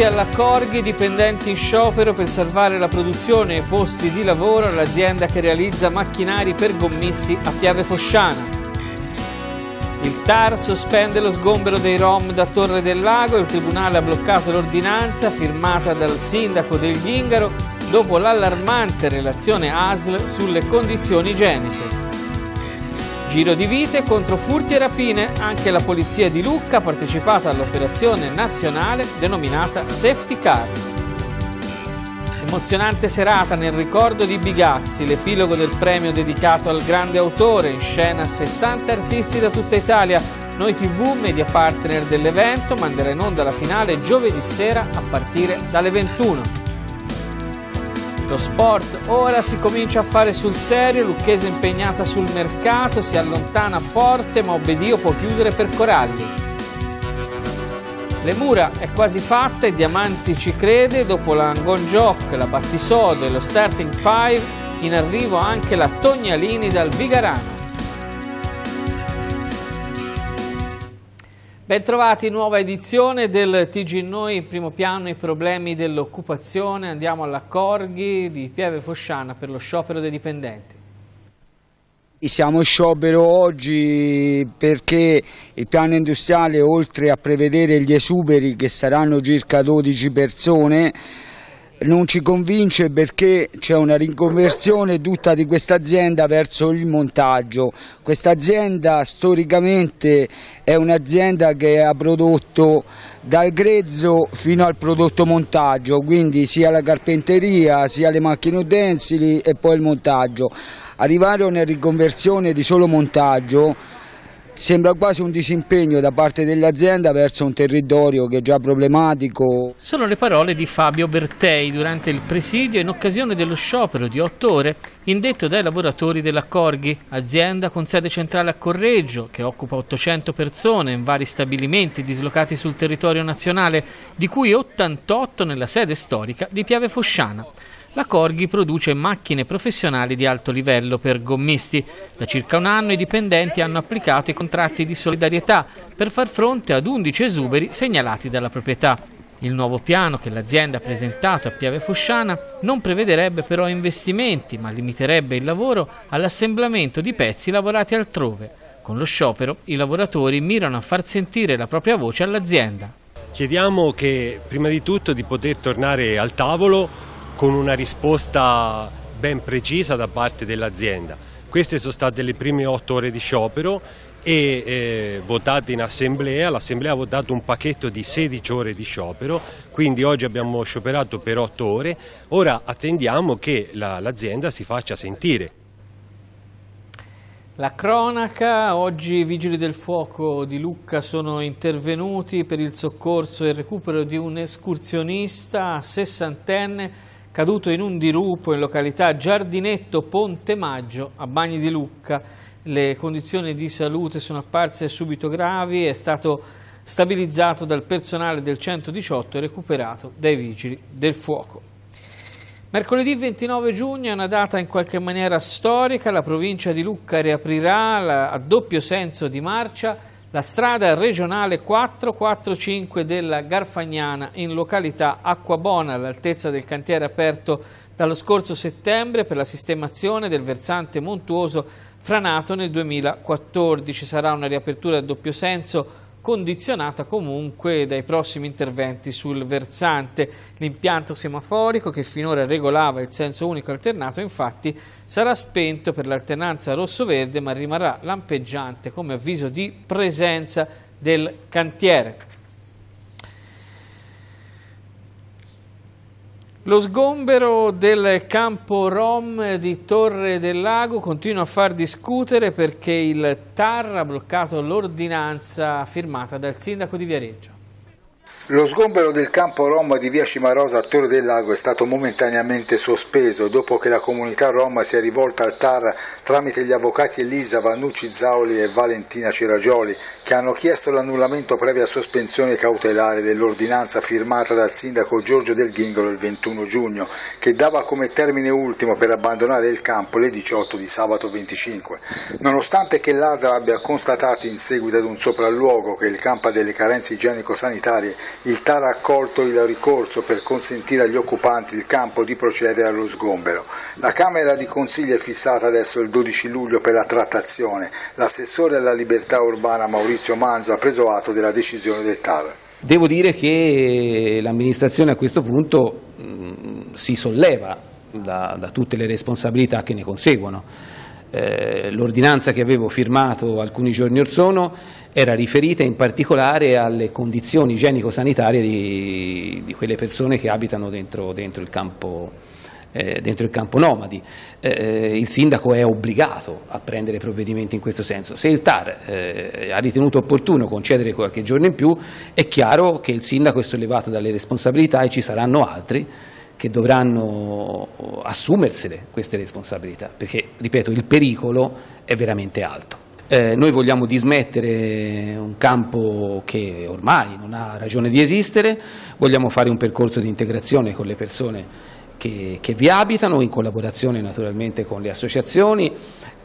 Crisi alla Corghi, dipendenti in sciopero per salvare la produzione e i posti di lavoro all'azienda che realizza macchinari per gommisti a Piave Fosciana. Il TAR sospende lo sgombero dei Rom da Torre del Lago e il Tribunale ha bloccato l'ordinanza firmata dal sindaco del Ghingaro dopo l'allarmante relazione ASL sulle condizioni igieniche. Giro di vite contro furti e rapine, anche la polizia di Lucca ha partecipato all'operazione nazionale denominata Safety Car. Emozionante serata nel ricordo di Bigazzi, l'epilogo del premio dedicato al grande autore, in scena 60 artisti da tutta Italia. Noi TV, media partner dell'evento, manderà in onda la finale giovedì sera a partire dalle 21. Lo sport ora si comincia a fare sul serio, Lucchese impegnata sul mercato, si allontana forte ma Obbedio può chiudere per Coralli. Le mura è quasi fatta e Diamanti ci crede, dopo la Ngonjoc, la Battisodo e lo Starting 5 in arrivo anche la Tognalini dal Vigarano. Bentrovati, nuova edizione del TG Noi, primo piano i problemi dell'occupazione, andiamo alla Corghi di Pieve Fosciana per lo sciopero dei dipendenti. Siamo in sciopero oggi perché il piano industriale oltre a prevedere gli esuberi che saranno circa 12 persone non ci convince perché c'è una riconversione tutta di questa azienda verso il montaggio. Questa azienda storicamente è un'azienda che ha prodotto dal grezzo fino al prodotto montaggio, quindi sia la carpenteria, sia le macchine utensili e poi il montaggio. Arrivare a una riconversione di solo montaggio Sembra quasi un disimpegno da parte dell'azienda verso un territorio che è già problematico. Sono le parole di Fabio Bertei durante il presidio in occasione dello sciopero di otto ore indetto dai lavoratori della Corghi, azienda con sede centrale a Correggio che occupa 800 persone in vari stabilimenti dislocati sul territorio nazionale, di cui 88 nella sede storica di Piave Fosciana la Corghi produce macchine professionali di alto livello per gommisti. Da circa un anno i dipendenti hanno applicato i contratti di solidarietà per far fronte ad 11 esuberi segnalati dalla proprietà. Il nuovo piano che l'azienda ha presentato a Piave Fosciana non prevederebbe però investimenti, ma limiterebbe il lavoro all'assemblamento di pezzi lavorati altrove. Con lo sciopero i lavoratori mirano a far sentire la propria voce all'azienda. Chiediamo che prima di tutto di poter tornare al tavolo con una risposta ben precisa da parte dell'azienda. Queste sono state le prime otto ore di sciopero e eh, votate in assemblea, l'assemblea ha votato un pacchetto di 16 ore di sciopero, quindi oggi abbiamo scioperato per 8 ore, ora attendiamo che l'azienda la, si faccia sentire. La cronaca, oggi i vigili del fuoco di Lucca sono intervenuti per il soccorso e il recupero di un escursionista sessantenne caduto in un dirupo in località Giardinetto Ponte Maggio a Bagni di Lucca. Le condizioni di salute sono apparse subito gravi, è stato stabilizzato dal personale del 118 e recuperato dai vigili del fuoco. Mercoledì 29 giugno è una data in qualche maniera storica, la provincia di Lucca riaprirà a doppio senso di marcia la strada regionale 445 della Garfagnana in località Acquabona all'altezza del cantiere aperto dallo scorso settembre per la sistemazione del versante montuoso franato nel 2014. Sarà una riapertura a doppio senso condizionata comunque dai prossimi interventi sul versante. L'impianto semaforico che finora regolava il senso unico alternato infatti sarà spento per l'alternanza rosso-verde ma rimarrà lampeggiante come avviso di presenza del cantiere. Lo sgombero del campo Rom di Torre del Lago continua a far discutere perché il TAR ha bloccato l'ordinanza firmata dal sindaco di Viareggio. Lo sgombero del campo Roma di via Cimarosa a Torre del Lago è stato momentaneamente sospeso dopo che la comunità Roma si è rivolta al TAR tramite gli avvocati Elisa Vannucci Zaoli e Valentina Ciragioli che hanno chiesto l'annullamento previa sospensione cautelare dell'ordinanza firmata dal sindaco Giorgio Del Ghingolo il 21 giugno che dava come termine ultimo per abbandonare il campo le 18 di sabato 25. Nonostante che l'ASA abbia constatato in seguito ad un sopralluogo che il campo ha delle carenze igienico-sanitarie il TAR ha accolto il ricorso per consentire agli occupanti il campo di procedere allo sgombero. La Camera di Consiglio è fissata adesso il 12 luglio per la trattazione. L'assessore alla libertà urbana Maurizio Manzo ha preso atto della decisione del TAR. Devo dire che l'amministrazione a questo punto mh, mm, si solleva da, da tutte le responsabilità che ne conseguono. Eh, l'ordinanza che avevo firmato alcuni giorni or sono era riferita in particolare alle condizioni igienico-sanitarie di, di, quelle persone che abitano dentro, dentro il campo eh, dentro il campo nomadi. Eh, il sindaco è obbligato a prendere provvedimenti in questo senso. Se il TAR eh, ha ritenuto opportuno concedere qualche giorno in più, è chiaro che il sindaco è sollevato dalle responsabilità e ci saranno altri che dovranno assumersene queste responsabilità, perché, ripeto, il pericolo è veramente alto. Eh, noi vogliamo dismettere un campo che ormai non ha ragione di esistere, vogliamo fare un percorso di integrazione con le persone che, che vi abitano, in collaborazione naturalmente con le associazioni,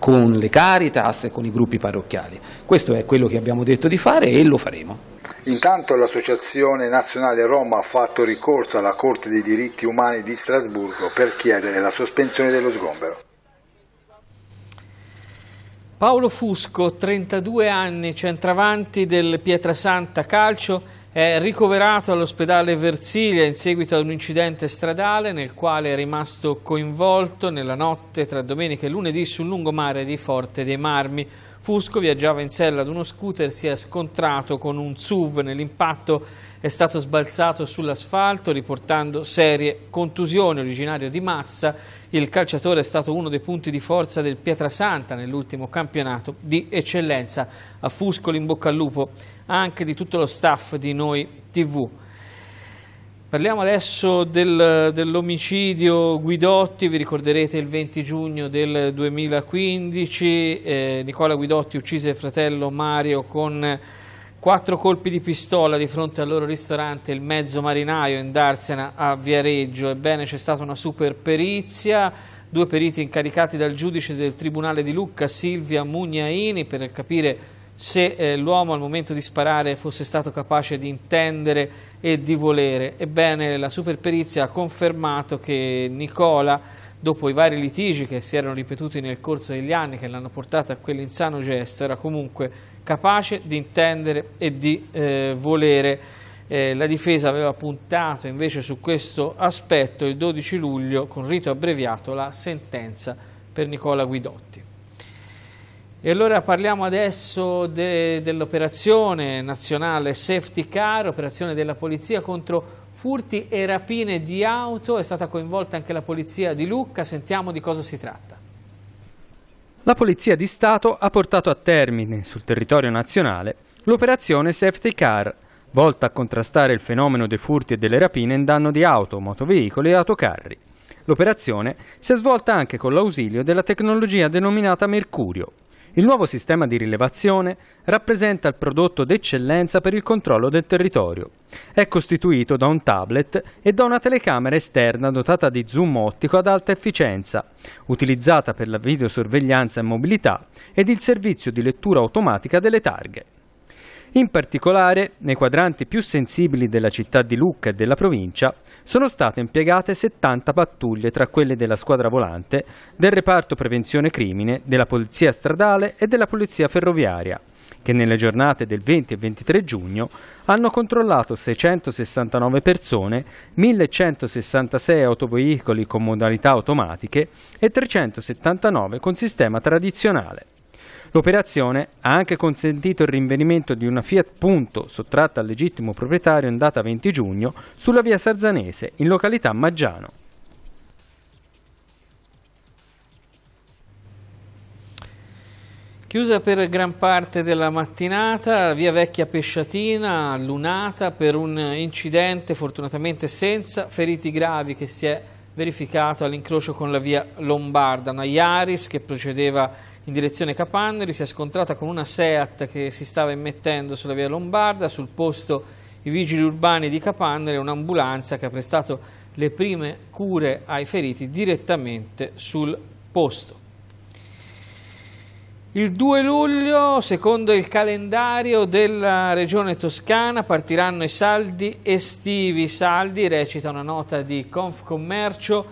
con le Caritas e con i gruppi parrocchiali. Questo è quello che abbiamo detto di fare e lo faremo. Intanto l'Associazione Nazionale Roma ha fatto ricorso alla Corte dei diritti umani di Strasburgo per chiedere la sospensione dello sgombero. Paolo Fusco, 32 anni, centravanti del Pietrasanta Calcio, è ricoverato all'ospedale Versilia in seguito ad un incidente stradale nel quale è rimasto coinvolto nella notte tra domenica e lunedì sul lungomare di Forte dei Marmi. Fusco viaggiava in sella ad uno scooter, si è scontrato con un SUV, nell'impatto è stato sbalzato sull'asfalto riportando serie contusioni originario di Massa. Il calciatore è stato uno dei punti di forza del Pietrasanta nell'ultimo campionato di eccellenza. A Fusco in bocca al lupo anche di tutto lo staff di Noi TV. Parliamo adesso del, dell'omicidio Guidotti, vi ricorderete il 20 giugno del 2015, eh, Nicola Guidotti uccise il fratello Mario con quattro colpi di pistola di fronte al loro ristorante Il Mezzo Marinaio in Darsena a Viareggio. Ebbene c'è stata una super perizia, due periti incaricati dal giudice del Tribunale di Lucca Silvia Mugnaini per capire se eh, l'uomo al momento di sparare fosse stato capace di intendere e di volere. Ebbene, la superperizia ha confermato che Nicola, dopo i vari litigi che si erano ripetuti nel corso degli anni, che l'hanno portato a quell'insano gesto, era comunque capace di intendere e di eh, volere. Eh, la difesa aveva puntato invece su questo aspetto il 12 luglio con rito abbreviato la sentenza per Nicola Guidotti. E allora parliamo adesso de, dell'operazione nazionale Safety Car, operazione della polizia contro furti e rapine di auto, è stata coinvolta anche la polizia di Lucca, sentiamo di cosa si tratta. La Polizia di Stato ha portato a termine sul territorio nazionale l'operazione Safety Car, volta a contrastare il fenomeno dei furti e delle rapine in danno di auto, motoveicoli e autocarri. L'operazione si è svolta anche con l'ausilio della tecnologia denominata Mercurio, il nuovo sistema di rilevazione rappresenta il prodotto d'eccellenza per il controllo del territorio. È costituito da un tablet e da una telecamera esterna dotata di zoom ottico ad alta efficienza, utilizzata per la videosorveglianza e mobilità ed il servizio di lettura automatica delle targhe. In particolare, nei quadranti più sensibili della città di Lucca e della provincia, sono state impiegate 70 pattuglie tra quelle della squadra volante, del reparto prevenzione crimine, della polizia stradale e della polizia ferroviaria, che nelle giornate del 20 e 23 giugno hanno controllato 669 persone, 1166 autoveicoli con modalità automatiche e 379 con sistema tradizionale. L'operazione ha anche consentito il rinvenimento di una Fiat Punto sottratta al legittimo proprietario in data 20 giugno sulla via Sarzanese in località Maggiano. Chiusa per gran parte della mattinata, via vecchia Pesciatina, lunata per un incidente fortunatamente senza feriti gravi che si è verificato all'incrocio con la via Lombarda, una Iaris che procedeva in direzione Capanneri, si è scontrata con una SEAT che si stava immettendo sulla via Lombarda, sul posto i vigili urbani di Capanneri e un'ambulanza che ha prestato le prime cure ai feriti direttamente sul posto. Il 2 luglio, secondo il calendario della regione toscana, partiranno i saldi estivi. saldi, recita una nota di Confcommercio,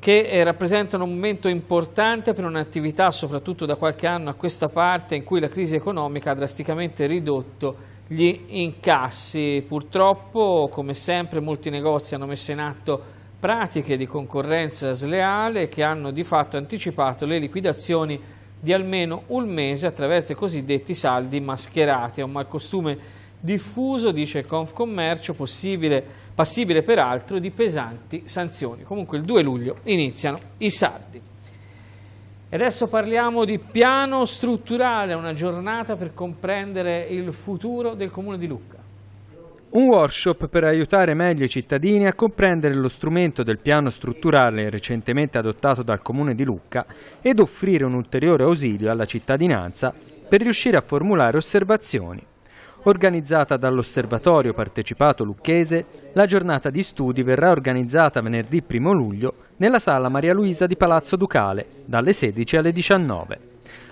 che eh, rappresentano un momento importante per un'attività, soprattutto da qualche anno a questa parte, in cui la crisi economica ha drasticamente ridotto gli incassi. Purtroppo, come sempre, molti negozi hanno messo in atto pratiche di concorrenza sleale che hanno di fatto anticipato le liquidazioni di almeno un mese attraverso i cosiddetti saldi mascherati. È un malcostume diffuso, dice Confcommercio, possibile passibile peraltro di pesanti sanzioni. Comunque il 2 luglio iniziano i saldi. E adesso parliamo di piano strutturale, una giornata per comprendere il futuro del Comune di Lucca. Un workshop per aiutare meglio i cittadini a comprendere lo strumento del piano strutturale recentemente adottato dal Comune di Lucca ed offrire un ulteriore ausilio alla cittadinanza per riuscire a formulare osservazioni organizzata dall'osservatorio partecipato lucchese, la giornata di studi verrà organizzata venerdì 1 luglio nella sala Maria Luisa di Palazzo Ducale dalle 16 alle 19.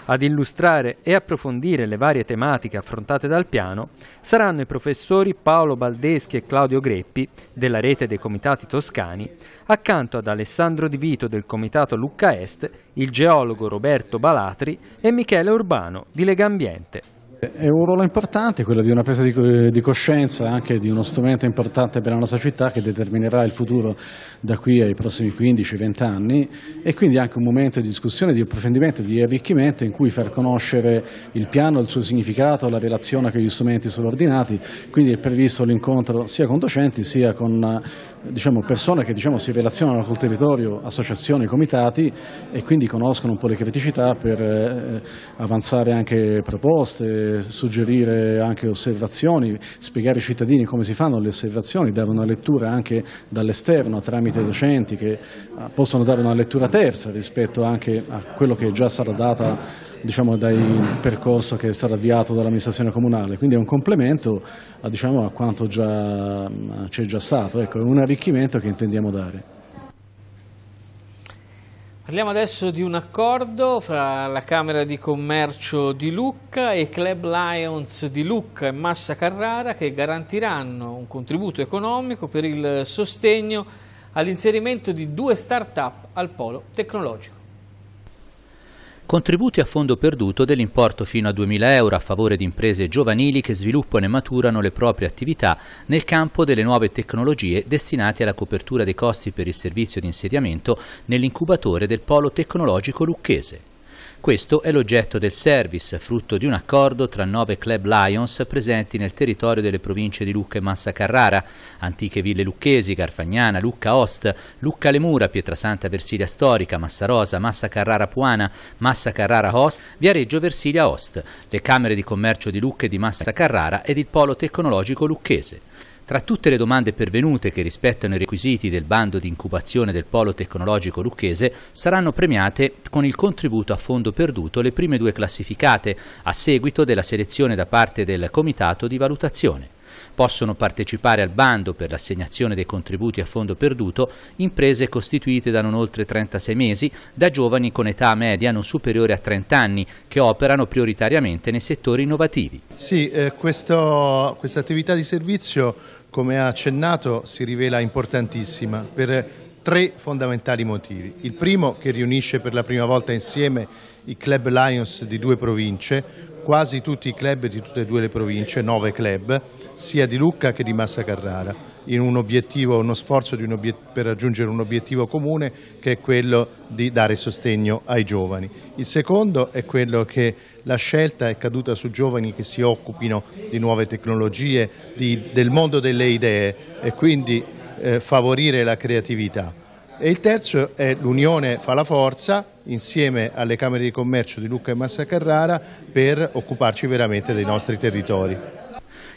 Ad illustrare e approfondire le varie tematiche affrontate dal piano saranno i professori Paolo Baldeschi e Claudio Greppi della rete dei comitati toscani, accanto ad Alessandro Di Vito del comitato Lucca Est, il geologo Roberto Balatri e Michele Urbano di Legambiente. È un ruolo importante quello di una presa di, eh, di, coscienza, anche di uno strumento importante per la nostra città che determinerà il futuro da qui ai prossimi 15-20 anni e quindi anche un momento di discussione, di approfondimento, di arricchimento in cui far conoscere il piano, il suo significato, la relazione con gli strumenti subordinati, quindi è previsto l'incontro sia con docenti sia con eh, diciamo, persone che diciamo, si relazionano col territorio, associazioni, comitati e quindi conoscono un po' le criticità per eh, avanzare anche proposte, suggerire anche osservazioni, spiegare ai cittadini come si fanno le osservazioni, dare una lettura anche dall'esterno tramite docenti che eh, possono dare una lettura terza rispetto anche a quello che è già stata data diciamo, dal percorso che è stato avviato dall'amministrazione comunale, quindi è un complemento a, diciamo, a quanto già c'è già stato, ecco, è un arricchimento che intendiamo dare. Parliamo adesso di un accordo fra la Camera di Commercio di Lucca e Club Lions di Lucca e Massa Carrara che garantiranno un contributo economico per il sostegno all'inserimento di due start-up al polo tecnologico. Contributi a fondo perduto dell'importo fino a 2.000 euro a favore di imprese giovanili che sviluppano e maturano le proprie attività nel campo delle nuove tecnologie destinate alla copertura dei costi per il servizio di insediamento nell'incubatore del Polo Tecnologico Lucchese. Questo è l'oggetto del service, frutto di un accordo tra nove club Lions presenti nel territorio delle province di Lucca e Massa Carrara, antiche ville lucchesi, Garfagnana, Lucca Ost, Lucca Lemura, Pietrasanta Versilia Storica, Massa Rosa, Massa Carrara Puana, Massa Carrara Host, Viareggio Versilia Ost, le Camere di Commercio di Lucca e di Massa Carrara ed il Polo Tecnologico Lucchese. Tra tutte le domande pervenute che rispettano i requisiti del bando di incubazione del polo tecnologico lucchese saranno premiate con il contributo a fondo perduto le prime due classificate a seguito della selezione da parte del comitato di valutazione. Possono partecipare al bando per l'assegnazione dei contributi a fondo perduto imprese costituite da non oltre 36 mesi, da giovani con età media non superiore a 30 anni, che operano prioritariamente nei settori innovativi. Sì, eh, questa attività di servizio come ha accennato, si rivela importantissima per tre fondamentali motivi. Il primo che riunisce per la prima volta insieme i Club Lions di due province, quasi tutti i club di tutte e due le province, nove club, sia di Lucca che di Massa Carrara, in un obiettivo, uno sforzo per raggiungere un obiettivo comune che è quello di dare sostegno ai giovani. Il secondo è quello che la scelta è caduta su giovani che si occupino di nuove tecnologie, di, del mondo delle idee e quindi eh, favorire la creatività. E il terzo è l'unione fa la forza, insieme alle Camere di Commercio di Lucca e Massa Carrara per occuparci veramente dei nostri territori.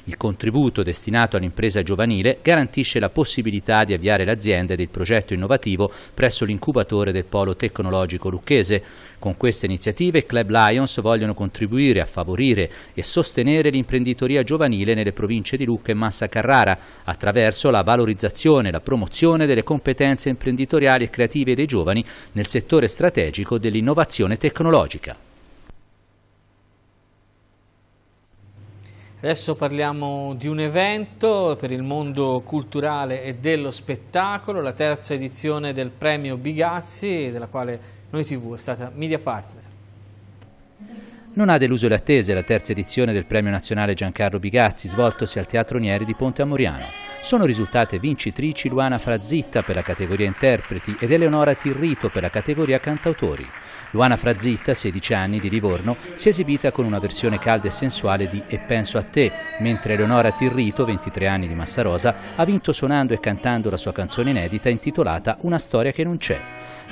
Il contributo destinato all'impresa giovanile garantisce la possibilità di avviare l'azienda ed il progetto innovativo presso l'incubatore del polo tecnologico lucchese. Con queste iniziative Club Lions vogliono contribuire a favorire e sostenere l'imprenditoria giovanile nelle province di Lucca e Massa Carrara attraverso la valorizzazione e la promozione delle competenze imprenditoriali e creative dei giovani nel settore strategico dell'innovazione tecnologica. Adesso parliamo di un evento per il mondo culturale e dello spettacolo, la terza edizione del premio Bigazzi, della quale Noi TV è stata media partner. Non ha deluso le attese la terza edizione del premio nazionale Giancarlo Bigazzi, svoltosi al Teatro Nieri di Ponte Amoriano. Sono risultate vincitrici Luana Frazzitta per la categoria interpreti ed Eleonora Tirrito per la categoria cantautori. Luana Frazzitta, 16 anni, di Livorno, si è esibita con una versione calda e sensuale di E penso a te, mentre Eleonora Tirrito, 23 anni, di Massarosa, ha vinto suonando e cantando la sua canzone inedita intitolata Una storia che non c'è.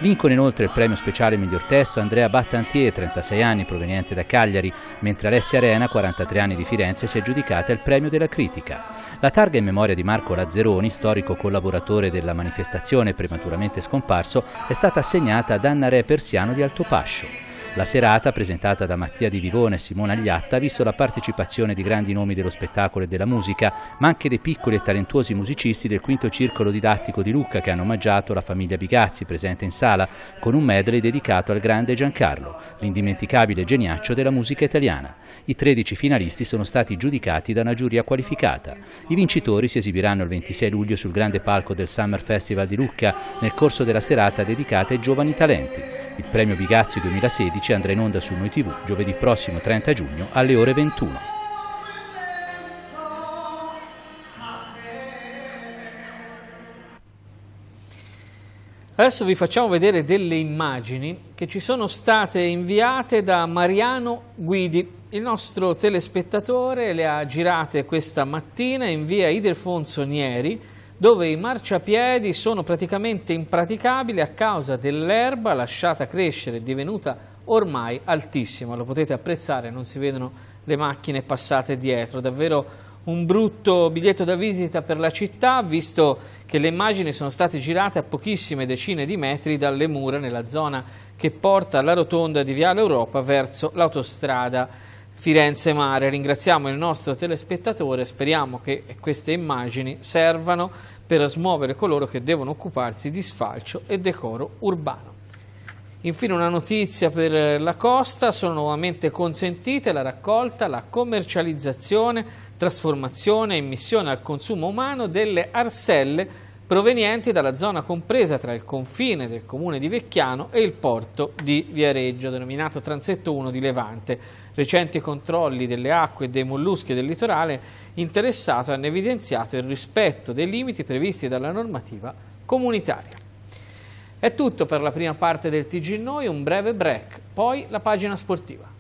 Vincono inoltre il premio speciale miglior testo Andrea Battantier, 36 anni, proveniente da Cagliari, mentre Alessia Arena, 43 anni di Firenze, si è giudicata il premio della critica. La targa in memoria di Marco Lazzeroni, storico collaboratore della manifestazione prematuramente scomparso, è stata assegnata ad Anna Re Persiano di Altopascio. La serata, presentata da Mattia Di Vivone e Simona Agliatta, ha visto la partecipazione di grandi nomi dello spettacolo e della musica, ma anche dei piccoli e talentuosi musicisti del quinto circolo didattico di Lucca che hanno omaggiato la famiglia Bigazzi presente in sala, con un medley dedicato al grande Giancarlo, l'indimenticabile geniaccio della musica italiana. I 13 finalisti sono stati giudicati da una giuria qualificata. I vincitori si esibiranno il 26 luglio sul grande palco del Summer Festival di Lucca nel corso della serata dedicata ai giovani talenti. Il premio Bigazzi 2016 andrà in onda su Noi TV giovedì prossimo 30 giugno alle ore 21. Adesso vi facciamo vedere delle immagini che ci sono state inviate da Mariano Guidi. Il nostro telespettatore le ha girate questa mattina in via Idelfonso Nieri, dove i marciapiedi sono praticamente impraticabili a causa dell'erba lasciata crescere e divenuta ormai altissima. Lo potete apprezzare, non si vedono le macchine passate dietro, davvero un brutto biglietto da visita per la città, visto che le immagini sono state girate a pochissime decine di metri dalle mura nella zona che porta alla rotonda di Viale Europa verso l'autostrada Firenze Mare. Ringraziamo il nostro telespettatore, speriamo che queste immagini servano per smuovere coloro che devono occuparsi di sfalcio e decoro urbano. Infine una notizia per la costa, sono nuovamente consentite la raccolta, la commercializzazione, trasformazione e missione al consumo umano delle arselle provenienti dalla zona compresa tra il confine del comune di Vecchiano e il porto di Viareggio, denominato Transetto 1 di Levante recenti controlli delle acque e dei molluschi del litorale interessato hanno evidenziato il rispetto dei limiti previsti dalla normativa comunitaria. È tutto per la prima parte del TG Noi, un breve break, poi la pagina sportiva.